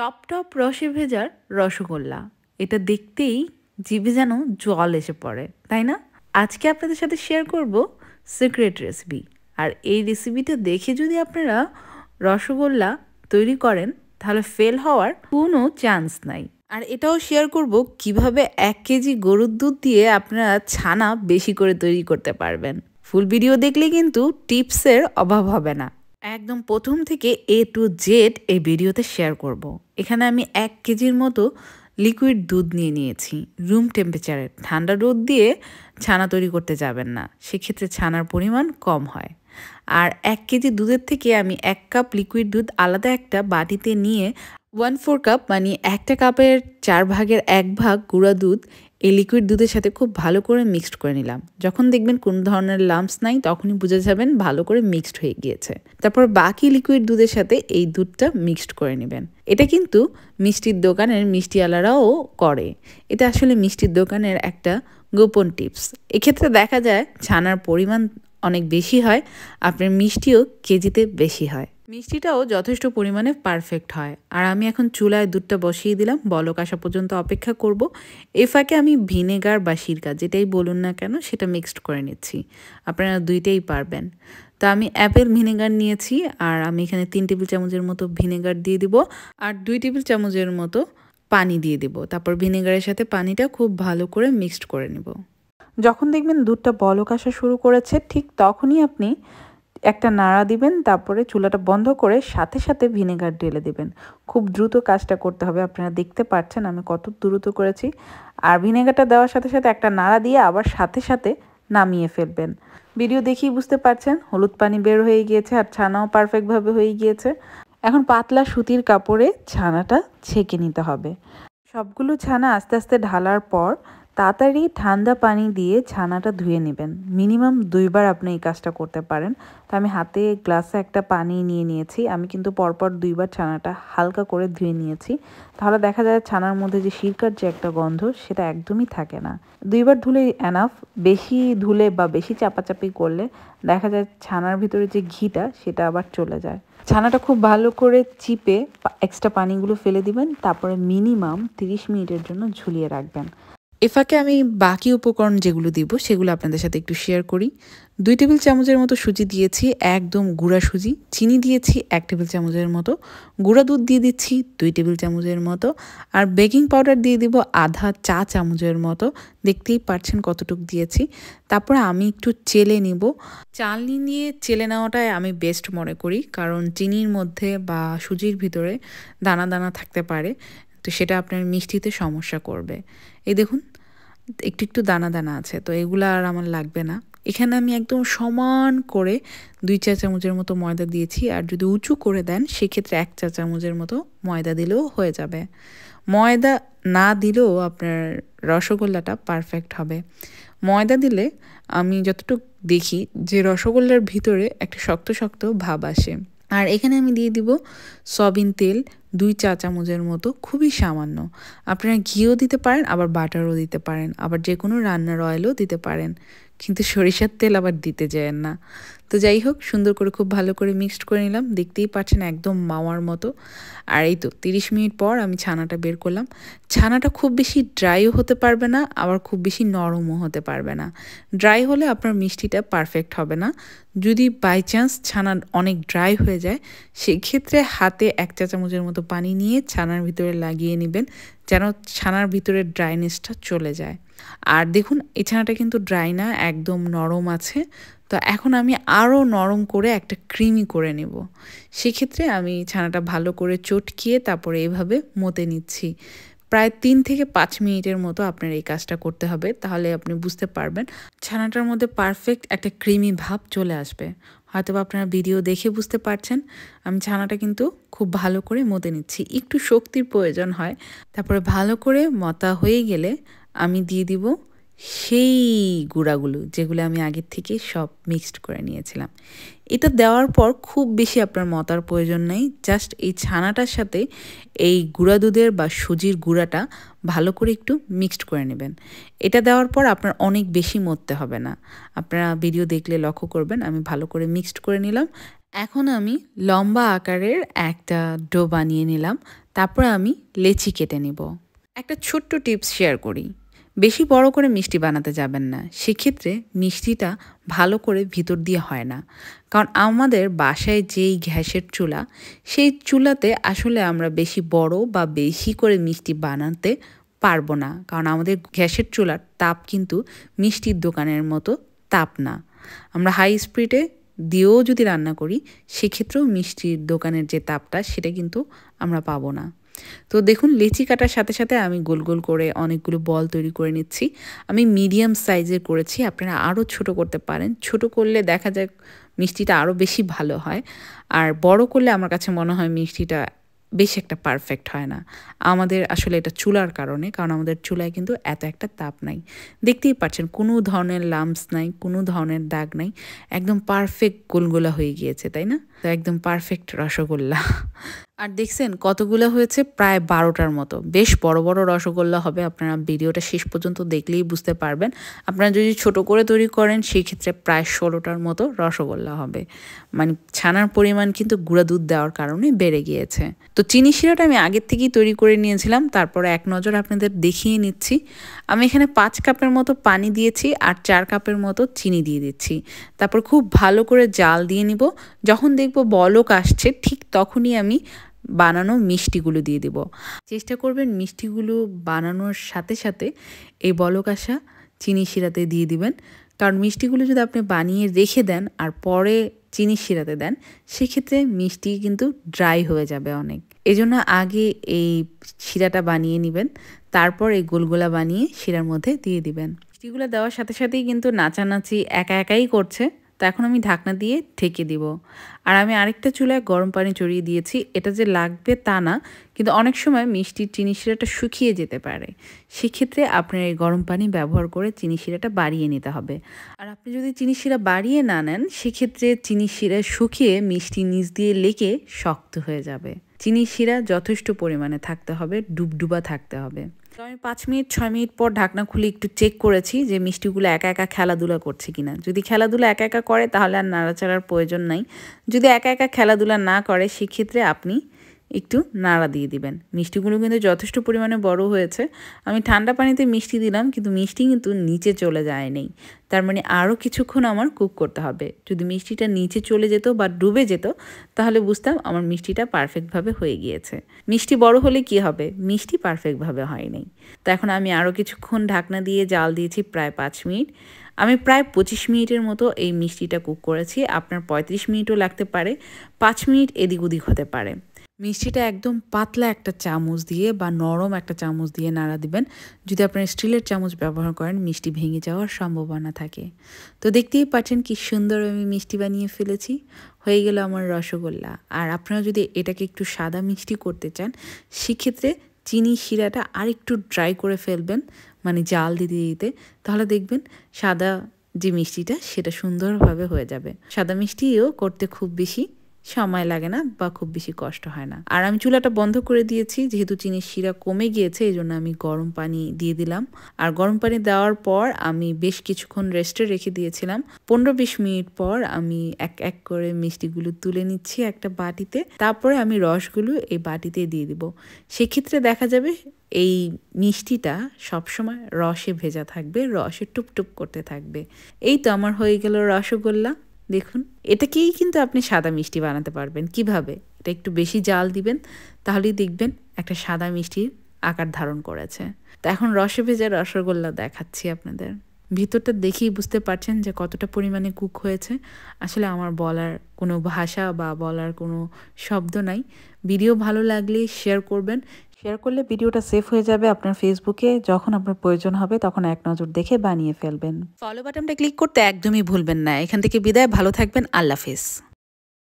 Top top রসে ভেজার রসগোল্লা এটা দেখতেই জিভে যেন জল এসে পড়ে তাই না আজকে আপনাদের সাথে শেয়ার করব সিক্রেট রেসিপি আর এই রেসিপিটা দেখে যদি আপনারা রসগোল্লা তৈরি করেন তাহলে ফেল হওয়ার কোনো চান্স নাই আর এটাও শেয়ার করব কিভাবে এক কেজি গরুর দুধ দিয়ে আপনারা ছানা বেশি করে তৈরি করতে পারবেন ফুল ভিডিও দেখলে কিন্তু টিপসের অভাব হবে না একদম প্রথম থেকে এ টু জেড এই ভিডিওতে শেয়ার করব। এখানে আমি এক কেজির মতো লিকুইড দুধ নিয়ে নিয়েছি রুম টেম্পারেচারে ঠান্ডা রোদ দিয়ে ছানা তৈরি করতে যাবেন না সেক্ষেত্রে ছানার পরিমাণ কম হয় আর এক কেজি দুধের থেকে আমি এক কাপ লিকুইড দুধ আলাদা একটা বাটিতে নিয়ে ওয়ান ফোর কাপ মানে একটা কাপের চার ভাগের এক ভাগ গুঁড়া দুধ এই লিকুইড দুধের সাথে খুব ভালো করে মিক্সড করে নিলাম যখন দেখবেন কোন ধরনের লাম্পস নাই তখনই বুঝে যাবেন ভালো করে মিক্সড হয়ে গিয়েছে তারপর বাকি লিকুইড দুধের সাথে এই দুধটা মিক্সড করে নেবেন এটা কিন্তু মিষ্টির দোকানের মিষ্টিওয়ালারাও করে এটা আসলে মিষ্টির দোকানের একটা গোপন টিপস এক্ষেত্রে দেখা যায় ছানার পরিমাণ অনেক বেশি হয় আপনার মিষ্টিও কেজিতে বেশি হয় মিষ্টিটাও যথেষ্ট পরিমাণে পারফেক্ট হয় আর আমি এখন চুলায় দুধটা বসিয়ে দিলাম বলক আসা পর্যন্ত অপেক্ষা করব এ ফাঁকে আমি ভিনেগার বা সিরকা যেটাই বলুন না কেন সেটা মিক্সড করে নিচ্ছি আপনারা দুইটাই পারবেন তো আমি অ্যাপেল ভিনেগার নিয়েছি আর আমি এখানে তিন টেবিল চামচের মতো ভিনেগার দিয়ে দিব আর দুই টেবিল চামচের মতো পানি দিয়ে দিব তারপর ভিনেগারের সাথে পানিটা খুব ভালো করে মিক্সড করে নেব যখন দেখবেন দুধটা বলক আসা শুরু করেছে ঠিক তখনই আপনি একটা নাড়া দিবেন তারপরে চুলাটা বন্ধ করে সাথে সাথে ভিনেগার ঢেলে দিবেন খুব দ্রুত কাজটা করতে হবে আপনারা দেখতে পাচ্ছেন আমি কত দ্রুত করেছি আর ভিনেগারটা দেওয়ার সাথে সাথে একটা নাড়া দিয়ে আবার সাথে সাথে নামিয়ে ফেলবেন ভিডিও দেখেই বুঝতে পারছেন হলুদ পানি বের হয়ে গিয়েছে আর ছানাও পারফেক্টভাবে হয়ে গিয়েছে এখন পাতলা সুতির কাপড়ে ছানাটা ছেঁকে নিতে হবে সবগুলো ছানা আস্তে আস্তে ঢালার পর তাড়াতাড়ি ঠান্ডা পানি দিয়ে ছানাটা ধুয়ে নেবেন মিনিমাম দুইবার আপনি এই কাজটা করতে পারেন তো আমি হাতে গ্লাসে একটা পানি নিয়ে নিয়েছি আমি কিন্তু পরপর দুইবার ছানাটা হালকা করে ধুয়ে নিয়েছি তাহলে দেখা যায় ছানার মধ্যে যে শিরকার যে একটা গন্ধ সেটা একদমই থাকে না দুইবার ধুলে এনাফ বেশি ধুলে বা বেশি চাপাচাপি করলে দেখা যায় ছানার ভিতরে যে ঘিটা সেটা আবার চলে যায় ছানাটা খুব ভালো করে চিপে এক্সট্রা পানিগুলো ফেলে দিবেন তারপরে মিনিমাম 30 মিনিটের জন্য ঝুলিয়ে রাখবেন এ ফাঁকে আমি বাকি উপকরণ যেগুলো দিব সেগুলো আপনাদের সাথে একটু শেয়ার করি দুই টেবিল চামচের মতো সুজি দিয়েছি একদম গুঁড়া সুজি চিনি দিয়েছি এক টেবিল চামচের মতো গুঁড়া দুধ দিয়ে দিচ্ছি দুই টেবিল চামচের মতো আর বেকিং পাউডার দিয়ে দিব আধা চা চামচের মতো দেখতেই পারছেন কতটুক দিয়েছি তারপরে আমি একটু চেলে নিব চালনি নিয়ে চেলে নেওয়াটাই আমি বেস্ট মনে করি কারণ চিনির মধ্যে বা সুজির ভিতরে দানা দানা থাকতে পারে তো সেটা আপনার মিষ্টিতে সমস্যা করবে এই দেখুন একটু একটু দানা দানা আছে তো এগুলো আর আমার লাগবে না এখানে আমি একদম সমান করে দুই চা চামচের মতো ময়দা দিয়েছি আর যদি উঁচু করে দেন সেক্ষেত্রে এক চা চামচের মতো ময়দা দিলেও হয়ে যাবে ময়দা না দিলেও আপনার রসগোল্লাটা পারফেক্ট হবে ময়দা দিলে আমি যতটুকু দেখি যে রসগোল্লার ভিতরে একটা শক্ত শক্ত ভাব আসে আর এখানে আমি দিয়ে দিব সবিন তেল দুই চা চামচের মতো খুবই সামান্য আপনারা ঘিও দিতে পারেন আবার বাটারও দিতে পারেন আবার যে কোনো রান্নার অয়েলও দিতে পারেন কিন্তু সরিষার তেল আবার দিতে যায় না তো যাই হোক সুন্দর করে খুব ভালো করে মিক্সড করে নিলাম দেখতেই পাচ্ছেন একদম মাওয়ার মতো আর এই তো তিরিশ মিনিট পর আমি ছানাটা বের করলাম ছানাটা খুব বেশি ড্রাইও হতে পারবে না আবার খুব বেশি নরমও হতে পারবে না ড্রাই হলে আপনার মিষ্টিটা পারফেক্ট হবে না যদি বাই চান্স ছানা অনেক ড্রাই হয়ে যায় সেক্ষেত্রে হাতে এক চা চামচের মতো পানি নিয়ে ছানার ভিতরে লাগিয়ে নেবেন যেন ছানার ভিতরে ড্রাইনেসটা চলে যায় আর দেখুন এই ছানাটা কিন্তু ড্রাই না একদম নরম আছে তো এখন আমি আরও নরম করে একটা ক্রিমি করে নেব সেক্ষেত্রে আমি ছানাটা ভালো করে চটকিয়ে তারপরে এভাবে মতে নিচ্ছি প্রায় তিন থেকে পাঁচ মিনিটের মতো আপনার এই কাজটা করতে হবে তাহলে আপনি বুঝতে পারবেন ছানাটার মধ্যে পারফেক্ট একটা ক্রিমি ভাব চলে আসবে হয়তো আপনারা ভিডিও দেখে বুঝতে পারছেন আমি ছানাটা কিন্তু খুব ভালো করে মতে নিচ্ছি একটু শক্তির প্রয়োজন হয় তারপরে ভালো করে মতা হয়ে গেলে আমি দিয়ে দিব সেই গুঁড়াগুলো যেগুলো আমি আগের থেকে সব মিক্সড করে নিয়েছিলাম এটা দেওয়ার পর খুব বেশি আপনার মতার প্রয়োজন নেই জাস্ট এই ছানাটার সাথে এই গুঁড়া দুধের বা সুজির গুঁড়াটা ভালো করে একটু মিক্সড করে নেবেন এটা দেওয়ার পর আপনার অনেক বেশি মরতে হবে না আপনারা ভিডিও দেখলে লক্ষ্য করবেন আমি ভালো করে মিক্সড করে নিলাম এখন আমি লম্বা আকারের একটা ডো বানিয়ে নিলাম তারপর আমি লেচি কেটে নিব একটা ছোট্ট টিপস শেয়ার করি বেশি বড় করে মিষ্টি বানাতে যাবেন না সেক্ষেত্রে মিষ্টিটা ভালো করে ভিতর দিয়ে হয় না কারণ আমাদের বাসায় যেই গ্যাসের চুলা সেই চুলাতে আসলে আমরা বেশি বড় বা বেশি করে মিষ্টি বানাতে পারবো না কারণ আমাদের গ্যাসের চুলার তাপ কিন্তু মিষ্টির দোকানের মতো তাপ না আমরা হাই স্পিডে দিয়েও যদি রান্না করি সেক্ষেত্রেও মিষ্টির দোকানের যে তাপটা সেটা কিন্তু আমরা পাবো না তো দেখুন লেচি কাটার সাথে সাথে আমি গোল গোল করে অনেকগুলো বল তৈরি করে নিচ্ছি আমি মিডিয়াম সাইজের করেছি আপনারা আরও ছোট করতে পারেন ছোট করলে দেখা যায় মিষ্টিটা আরও বেশি ভালো হয় আর বড় করলে আমার কাছে মনে হয় মিষ্টিটা বেশ একটা পারফেক্ট হয় না আমাদের আসলে এটা চুলার কারণে কারণ আমাদের চুলায় কিন্তু এত একটা তাপ নাই দেখতেই পাচ্ছেন কোনো ধরনের লাম্পস নাই কোনো ধরনের দাগ নাই একদম পারফেক্ট গোলগোলা হয়ে গিয়েছে তাই না তো একদম পারফেক্ট রসগোল্লা আর দেখছেন কতগুলো হয়েছে প্রায় বারোটার মতো বেশ বড় বড় রসগোল্লা হবে আপনারা ভিডিওটা শেষ পর্যন্ত দেখলেই বুঝতে পারবেন আপনারা যদি ছোট করে তৈরি করেন সেই ক্ষেত্রে প্রায় ষোলোটার মতো রসগোল্লা হবে মানে ছানার পরিমাণ কিন্তু গুঁড়া দুধ দেওয়ার কারণে বেড়ে গিয়েছে তো চিনি শিরাটা আমি আগের থেকেই তৈরি করে নিয়েছিলাম তারপরে এক নজর আপনাদের দেখিয়ে নিচ্ছি আমি এখানে পাঁচ কাপের মতো পানি দিয়েছি আর চার কাপের মতো চিনি দিয়ে দিচ্ছি তারপর খুব ভালো করে জাল দিয়ে নিব যখন দেখব বলক আসছে ঠিক তখনই আমি বানানো মিষ্টিগুলো দিয়ে দেব চেষ্টা করবেন মিষ্টিগুলো বানানোর সাথে সাথে এই বলক চিনি শিরাতে দিয়ে দিবেন কারণ মিষ্টিগুলো যদি আপনি বানিয়ে রেখে দেন আর পরে চিনি শিরাতে দেন সেক্ষেত্রে মিষ্টি কিন্তু ড্রাই হয়ে যাবে অনেক এজন্য আগে এই শিরাটা বানিয়ে নেবেন তারপর এই গোলগোলা বানিয়ে শিরার মধ্যে দিয়ে দিবেন মিষ্টিগুলো দেওয়ার সাথে সাথেই কিন্তু নাচানাচি একা একাই করছে তো এখন আমি ঢাকনা দিয়ে ঢেকে দিব আর আমি আরেকটা চুলায় গরম পানি চড়িয়ে দিয়েছি এটা যে লাগবে তা না কিন্তু অনেক সময় মিষ্টির চিনি শিরাটা শুকিয়ে যেতে পারে সেক্ষেত্রে আপনার এই গরম পানি ব্যবহার করে চিনি শিরাটা বাড়িয়ে নিতে হবে আর আপনি যদি চিনি শিরা বাড়িয়ে না নেন সেক্ষেত্রে চিনি শিরা শুকিয়ে মিষ্টি নিচ দিয়ে লেকে শক্ত হয়ে যাবে চিনি শিরা যথেষ্ট পরিমাণে থাকতে হবে ডুবডুবা থাকতে হবে তো আমি পাঁচ মিনিট ছয় মিনিট পর ঢাকনা খুলে একটু চেক করেছি যে মিষ্টিগুলো একা একা খেলাধুলা করছে কিনা যদি খেলাধুলা একা একা করে তাহলে আর নাড়াচাড়ার প্রয়োজন নাই যদি একা একা খেলাধুলা না করে সেক্ষেত্রে আপনি একটু নাড়া দিয়ে দিবেন মিষ্টিগুলো কিন্তু যথেষ্ট পরিমাণে বড় হয়েছে আমি ঠান্ডা পানিতে মিষ্টি দিলাম কিন্তু মিষ্টি কিন্তু নিচে চলে যায়নি তার মানে আরও কিছুক্ষণ আমার কুক করতে হবে যদি মিষ্টিটা নিচে চলে যেত বা ডুবে যেত তাহলে বুঝতাম আমার মিষ্টিটা পারফেক্টভাবে হয়ে গিয়েছে মিষ্টি বড় হলে কি হবে মিষ্টি পারফেক্টভাবে হয়নি তো এখন আমি আরও কিছুক্ষণ ঢাকনা দিয়ে জাল দিয়েছি প্রায় পাঁচ মিনিট আমি প্রায় পঁচিশ মিনিটের মতো এই মিষ্টিটা কুক করেছি আপনার পঁয়ত্রিশ মিনিটও লাগতে পারে পাঁচ মিনিট এদিক ওদিক হতে পারে মিষ্টিটা একদম পাতলা একটা চামচ দিয়ে বা নরম একটা চামচ দিয়ে নাড়া দিবেন যদি আপনারা স্টিলের চামচ ব্যবহার করেন মিষ্টি ভেঙে যাওয়ার সম্ভাবনা থাকে তো দেখতেই পাচ্ছেন কি সুন্দর আমি মিষ্টি বানিয়ে ফেলেছি হয়ে গেল আমার রসগোল্লা আর আপনারা যদি এটাকে একটু সাদা মিষ্টি করতে চান সেক্ষেত্রে চিনি শিরাটা আর একটু ড্রাই করে ফেলবেন মানে জাল দিতে দিতে তাহলে দেখবেন সাদা যে মিষ্টিটা সেটা সুন্দরভাবে হয়ে যাবে সাদা মিষ্টিও করতে খুব বেশি সময় লাগে না বা খুব বেশি কষ্ট হয় না আর আমি চুলাটা বন্ধ করে দিয়েছি যেহেতু চিনির শিরা কমে গিয়েছে এই জন্য আমি গরম পানি দিয়ে দিলাম আর গরম পানি দেওয়ার পর আমি বেশ কিছুক্ষণ রেস্টে রেখে দিয়েছিলাম পনেরো বিশ মিনিট পর আমি এক এক করে মিষ্টিগুলো তুলে নিচ্ছি একটা বাটিতে তারপরে আমি রসগুলো এই বাটিতে দিয়ে দিব সেক্ষেত্রে দেখা যাবে এই মিষ্টিটা সবসময় রসে ভেজা থাকবে রসে টুপটুপ করতে থাকবে এই তো আমার হয়ে গেল রসগোল্লা দেখুন এটাকেই কিন্তু আপনি সাদা মিষ্টি বানাতে পারবেন কিভাবে এটা একটু বেশি জাল দিবেন তাহলেই দেখবেন একটা সাদা মিষ্টির আকার ধারণ করেছে তা এখন রসে ভেজা রসগোল্লা দেখাচ্ছি আপনাদের ভিতরটা দেখেই বুঝতে পারছেন যে কতটা পরিমাণে কুক হয়েছে আসলে আমার বলার কোনো ভাষা বা বলার কোনো শব্দ নাই ভিডিও ভালো লাগলে শেয়ার করবেন শেয়ার করলে ভিডিওটা সেভ হয়ে যাবে আপনার ফেসবুকে যখন আপনার প্রয়োজন হবে তখন এক নজর দেখে বানিয়ে ফেলবেন ফলো বাটনটা ক্লিক করতে একদমই ভুলবেন না এখান থেকে বিদায় ভালো থাকবেন আল্লাহ হাফেজ